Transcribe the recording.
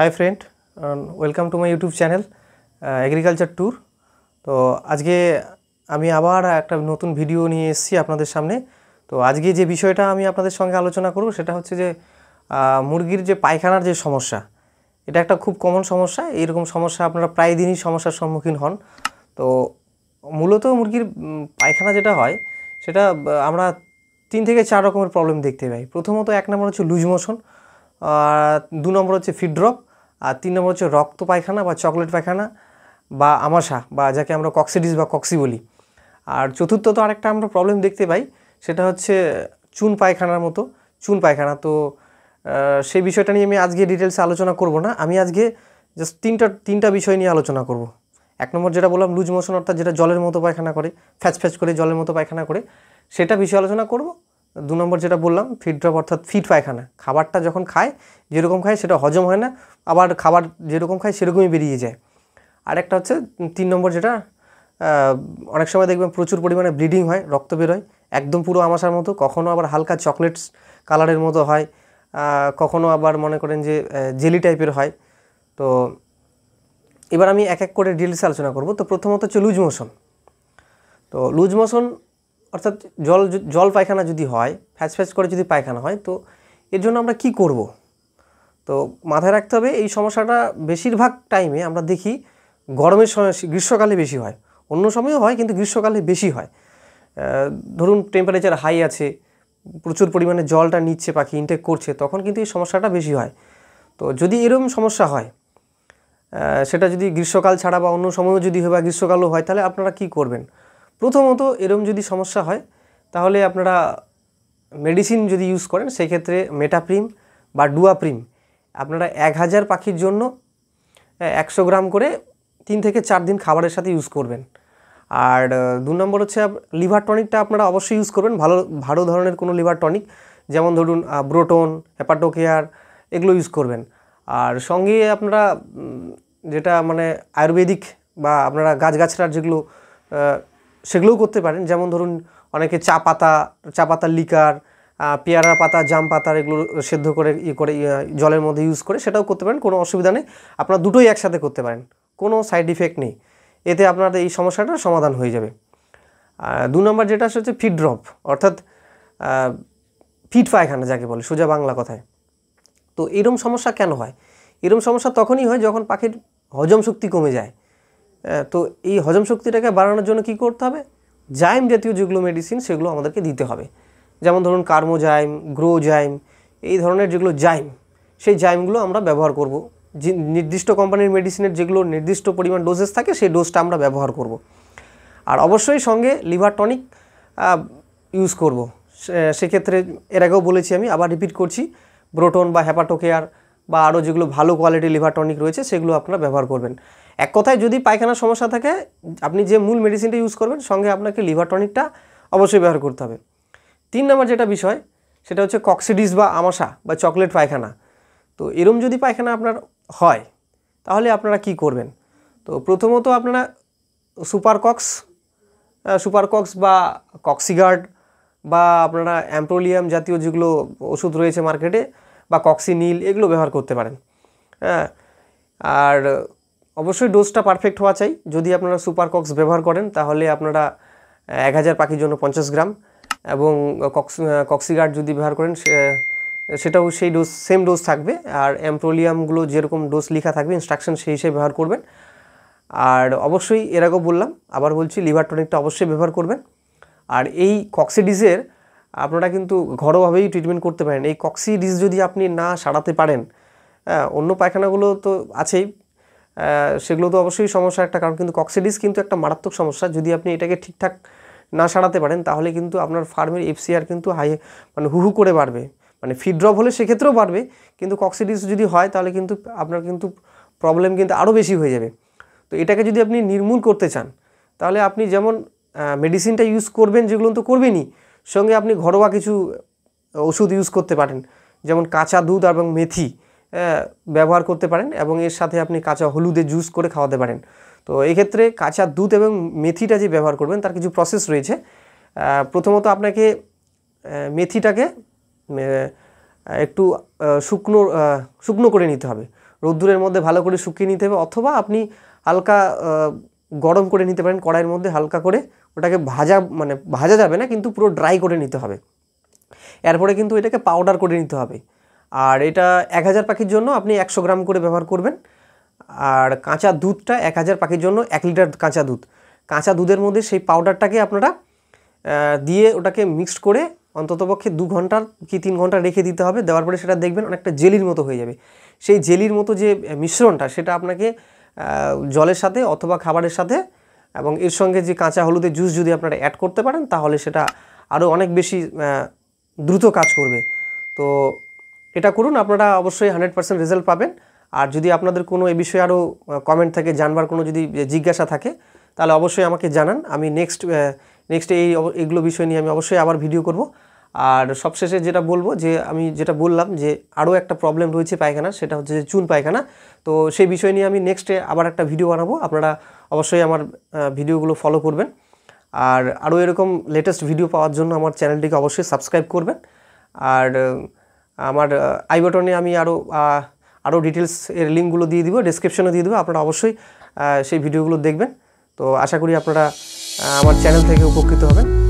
High friend welcome to my YouTube channel agriculture tour তো আজকে আমি আবার একটা নতুন ভিডিও নিয়ে এসেছি আপনাদের সামনে তো আজকে যে বিষয়টা আমি আপনাদের সঙ্গে আলোচনা করব সেটা হচ্ছে যে মুরগির যে পায়খানার যে সমস্যা এটা একটা খুব কমন সমস্যা এরকম সমস্যা আপনারা প্রায় দিনই সমস্যার সম্মুখীন হন তো মূলত মুরগির পায়খানা যেটা হয় সেটা আমরা তিন থেকে চার রকমের প্রবলেম দেখতে পাই প্রথমত এক নম্বর হচ্ছে লুজ মোশন আর দু নম্বর হচ্ছে ফিড্রপ আর তিন নম্বর হচ্ছে রক্ত পায়খানা বা চকলেট পায়খানা বা আমাশা বা যাকে আমরা কক্সিডিস বা কক্সি বলি আর চতুর্থ তো আরেকটা আমরা প্রবলেম দেখতে পাই সেটা হচ্ছে চুন পায়খানার মতো চুন পায়খানা তো সেই বিষয়টা নিয়ে আমি আজকে ডিটেলসে আলোচনা করব না আমি আজকে জাস্ট তিনটা তিনটা বিষয় নিয়ে আলোচনা করব এক নম্বর যেটা বললাম লুজ মোশন অর্থাৎ যেটা জলের মতো পায়খানা করে ফ্যাচ ফ্যাচ করে জলের মতো পায়খানা করে সেটা বিষয়ে আলোচনা করব দু নম্বর যেটা বললাম ফিড ড্রপ অর্থাৎ ফিড পায়খানা খাবারটা যখন খায় যেরকম খায় সেটা হজম হয় না আবার খাবার যেরকম খায় সেরকমই বেরিয়ে যায় আরেকটা হচ্ছে তিন নম্বর যেটা অনেক সময় দেখবেন প্রচুর পরিমাণে ব্লিডিং হয় রক্ত বেরোয় একদম পুরো আমাশার মতো কখনও আবার হালকা চকলেটস কালারের মতো হয় কখনও আবার মনে করেন যে জেলি টাইপের হয় তো এবার আমি এক এক করে ডিটেলসে আলোচনা করব তো প্রথমত হচ্ছে লুজ মোশন তো লুজ মোশন অর্থাৎ জল জল পায়খানা যদি হয় ফ্যাচ ফ্যাচ করে যদি পায়খানা হয় তো এর জন্য আমরা কি করব। তো মাথায় রাখতে হবে এই সমস্যাটা বেশিরভাগ টাইমে আমরা দেখি গরমের সময় গ্রীষ্মকালে বেশি হয় অন্য সময়ও হয় কিন্তু গ্রীষ্মকালে বেশি হয় ধরুন টেম্পারেচার হাই আছে প্রচুর পরিমাণে জলটা নিচ্ছে পাখি ইনটেক করছে তখন কিন্তু এই সমস্যাটা বেশি হয় তো যদি এরকম সমস্যা হয় সেটা যদি গ্রীষ্মকাল ছাড়া বা অন্য সময়ও যদি হয় বা গ্রীষ্মকালও হয় তাহলে আপনারা কি করবেন প্রথমত এরম যদি সমস্যা হয় তাহলে আপনারা মেডিসিন যদি ইউজ করেন সেক্ষেত্রে মেটাপ্রিম বা ডুয়াপ্রিম আপনারা এক হাজার পাখির জন্য একশো গ্রাম করে তিন থেকে চার দিন খাবারের সাথে ইউজ করবেন আর দু নম্বর হচ্ছে লিভার টনিকটা আপনারা অবশ্যই ইউজ করবেন ভালো ভালো ধরনের কোনো লিভার টনিক যেমন ধরুন ব্রোটন হ্যাপাটোকেয়ার এগুলো ইউজ করবেন আর সঙ্গে আপনারা যেটা মানে আয়ুর্বেদিক বা আপনারা গাছগাছড়ার যেগুলো সেগুলোও করতে পারেন যেমন ধরুন অনেকে চা পাতা চা পাতার লিকার পেয়ারা পাতা জাম পাতার এগুলো সেদ্ধ করে ইয়ে করে জলের মধ্যে ইউজ করে সেটাও করতে পারেন কোনো অসুবিধা নেই আপনারা দুটোই একসাথে করতে পারেন কোনো সাইড ইফেক্ট নেই এতে আপনাদের এই সমস্যাটার সমাধান হয়ে যাবে দু নম্বর যেটা হচ্ছে ফিট ড্রপ অর্থাৎ ফিট পায়খানা যাকে বলে সোজা বাংলা কথায় তো এরম সমস্যা কেন হয় এরম সমস্যা তখনই হয় যখন পাখির হজম শক্তি কমে যায় তো এই হজম শক্তিটাকে বাড়ানোর জন্য কি করতে হবে জাইম জাতীয় যেগুলো মেডিসিন সেগুলো আমাদেরকে দিতে হবে যেমন ধরুন কার্মোজাইম গ্রোজাইম এই ধরনের যেগুলো জাইম সেই জাইমগুলো আমরা ব্যবহার করব নির্দিষ্ট কোম্পানির মেডিসিনের যেগুলো নির্দিষ্ট পরিমাণ ডোজেস থাকে সেই ডোজটা আমরা ব্যবহার করব। আর অবশ্যই সঙ্গে লিভার টনিক ইউজ করব সেক্ষেত্রে এর আগেও বলেছি আমি আবার রিপিট করছি ব্রোটন বা হ্যাপাটোকেয়ার বা আরও যেগুলো ভালো কোয়ালিটি লিভার টনিক রয়েছে সেগুলো আপনারা ব্যবহার করবেন এক কথায় যদি পায়খানার সমস্যা থাকে আপনি যে মূল মেডিসিনটা ইউজ করবেন সঙ্গে আপনাকে লিভার টনিকটা অবশ্যই ব্যবহার করতে হবে তিন নম্বর যেটা বিষয় সেটা হচ্ছে কক্সিডিস বা আমাশা বা চকলেট পায়খানা তো এরম যদি পায়খানা আপনার হয় তাহলে আপনারা কি করবেন তো প্রথমত আপনারা সুপার কক্স বা কক্সিগার্ড বা আপনারা অ্যাম্প্রোলিয়াম জাতীয় যেগুলো ওষুধ রয়েছে মার্কেটে বা কক্সি নীল এগুলো ব্যবহার করতে পারেন হ্যাঁ আর অবশ্যই ডোজটা পারফেক্ট হওয়া চাই যদি আপনারা সুপার কক্স ব্যবহার করেন তাহলে আপনারা এক হাজার পাখির জন্য পঞ্চাশ গ্রাম এবং কক্স কক্সিগার্ড যদি ব্যবহার করেন সেটাও সেই ডোজ সেম ডোজ থাকবে আর অ্যাম্প্রোলিয়ামগুলো যেরকম ডোজ লেখা থাকবে ইনস্ট্রাকশন সেই হিসেবে ব্যবহার করবেন আর অবশ্যই এর আগেও বললাম আবার বলছি লিভার টনিকটা অবশ্যই ব্যবহার করবেন আর এই কক্সিডিজের আপনারা কিন্তু ঘরোয়াভাবেই ট্রিটমেন্ট করতে পারেন এই কক্সি যদি আপনি না সারাতে পারেন অন্য পায়খানাগুলো তো আছেই সেগুলো তো অবশ্যই সমস্যা একটা কারণ কিন্তু কক্সিডিস কিন্তু একটা মারাত্মক সমস্যা যদি আপনি এটাকে ঠিকঠাক না সারাতে পারেন তাহলে কিন্তু আপনার ফার্মের এফসিআর কিন্তু হাই মানে হুহু করে বাড়বে মানে ফিড ড্রপ হলে সেক্ষেত্রেও বাড়বে কিন্তু কক্সিডিস যদি হয় তাহলে কিন্তু আপনার কিন্তু প্রবলেম কিন্তু আরও বেশি হয়ে যাবে তো এটাকে যদি আপনি নির্মূল করতে চান তাহলে আপনি যেমন মেডিসিনটা ইউজ করবেন যেগুলো তো করবেনই সঙ্গে আপনি ঘরোয়া কিছু ওষুধ ইউজ করতে পারেন যেমন কাঁচা দুধ এবং মেথি ব্যবহার করতে পারেন এবং এর সাথে আপনি কাঁচা হলুদে জুস করে খাওয়াতে পারেন তো এক্ষেত্রে কাঁচা দুধ এবং মেথিটা যে ব্যবহার করবেন তার কিছু প্রসেস রয়েছে প্রথমত আপনাকে মেথিটাকে একটু শুকনো শুকনো করে নিতে হবে রোদ্দুরের মধ্যে ভালো করে শুকিয়ে নিতে হবে অথবা আপনি হালকা গরম করে নিতে পারেন কড়াইয়ের মধ্যে হালকা করে ওটাকে ভাজা মানে ভাজা যাবে না কিন্তু পুরো ড্রাই করে নিতে হবে এরপরে কিন্তু এটাকে পাউডার করে নিতে হবে আর এটা এক হাজার পাখির জন্য আপনি একশো গ্রাম করে ব্যবহার করবেন আর কাঁচা দুধটা এক হাজার পাখির জন্য এক লিটার কাঁচা দুধ কাঁচা দুধের মধ্যে সেই পাউডারটাকে আপনারা দিয়ে ওটাকে মিক্সড করে অন্ততপক্ষে দু ঘন্টা কি তিন ঘন্টা রেখে দিতে হবে দেওয়ার পরে সেটা দেখবেন অনেকটা জেলির মতো হয়ে যাবে সেই জেলির মতো যে মিশ্রণটা সেটা আপনাকে জলের সাথে অথবা খাবারের সাথে এবং এর সঙ্গে যে কাঁচা হলুদের জুস যদি আপনারা অ্যাড করতে পারেন তাহলে সেটা আরও অনেক বেশি দ্রুত কাজ করবে তো এটা করুন আপনারা অবশ্যই হান্ড্রেড পার্সেন্ট রেজাল্ট পাবেন আর যদি আপনাদের কোনো এ বিষয়ে আরও কমেন্ট থাকে জানবার কোনো যদি জিজ্ঞাসা থাকে তাহলে অবশ্যই আমাকে জানান আমি নেক্সট নেক্সট এই এগুলো বিষয় নিয়ে আমি অবশ্যই আবার ভিডিও করব আর সবশেষে যেটা বলবো যে আমি যেটা বললাম যে আরও একটা প্রবলেম রয়েছে পায়খানা সেটা হচ্ছে যে চুন পায়খানা তো সেই বিষয় নিয়ে আমি নেক্সটে আবার একটা ভিডিও বানাবো আপনারা অবশ্যই আমার ভিডিওগুলো ফলো করবেন আর আরও এরকম লেটেস্ট ভিডিও পাওয়ার জন্য আমার চ্যানেলটিকে অবশ্যই সাবস্ক্রাইব করবেন আর আমার আই বাটনে আমি আরও আরও ডিটেলস এর লিঙ্কগুলো দিয়ে দিব ডিসক্রিপশনে দিয়ে দেবো আপনারা অবশ্যই সেই ভিডিওগুলো দেখবেন তো আশা করি আপনারা আমার চ্যানেল থেকে উপকৃত হবেন